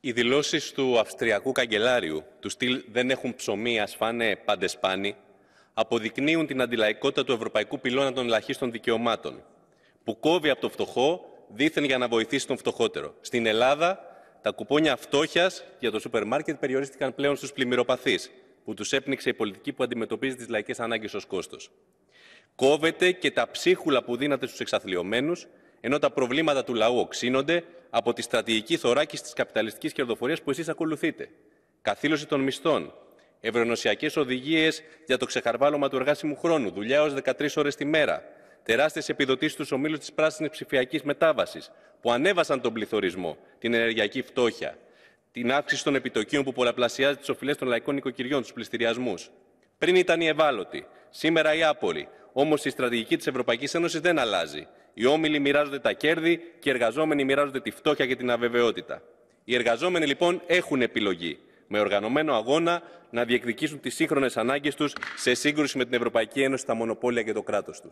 Οι δηλώσεις του Αυστριακού Καγκελάριου, του στυλ «Δεν έχουν ψωμί, ας φάνε πάντε σπάνι», αποδεικνύουν την αντιλαϊκότητα του ευρωπαϊκού πυλώνα των ελαχίστων δικαιωμάτων, που κόβει από το φτωχό δήθεν για να βοηθήσει τον φτωχότερο. Στην Ελλάδα, τα κουπόνια φτώχειας για το σούπερ μάρκετ περιορίστηκαν πλέον στους πλημμυροπαθείς, που τους έπνιξε η πολιτική που αντιμετωπίζει τις λαϊκές ανάγκες ως κόστος. Κόβεται και τα ψίχουλα που δίνατε στους εξαθλειωμένους, ενώ τα προβλήματα του λαού οξύνονται από τη στρατηγική θωράκιση της καπιταλιστικής κερδοφορίας που εσείς ακολουθείτε. Καθήλωση των μισθών, ευρωνοσιακέ οδηγίες για το ξεχαρβάλωμα του εργάσιμου χρόνου, δουλειά ω 13 ώρες τη μέρα, τεράστιες επιδοτήσεις στους ομίλους της πράσινης ψηφιακής μετάβασης, που ανέβασαν τον πληθωρισμό, την ενεργειακή φτώχεια, την αύξηση των επιτοκίων που πολλαπλασιάζει τις οφειλές των λαϊκών οικοκυριών, τους πληστηριασμούς. Πριν ήταν οι ευάλωτοι, σήμερα οι άποροι, Όμως η στρατηγική της Ευρωπαϊκής Ένωσης δεν αλλάζει. Οι όμιλοι μοιράζονται τα κέρδη και οι εργαζόμενοι μοιράζονται τη φτώχεια και την αβεβαιότητα. Οι εργαζόμενοι λοιπόν έχουν επιλογή με οργανωμένο αγώνα να διεκδικήσουν τις σύγχρονες ανάγκες τους σε σύγκρουση με την Ευρωπαϊκή Ένωση, τα μονοπόλια και το κράτος τους.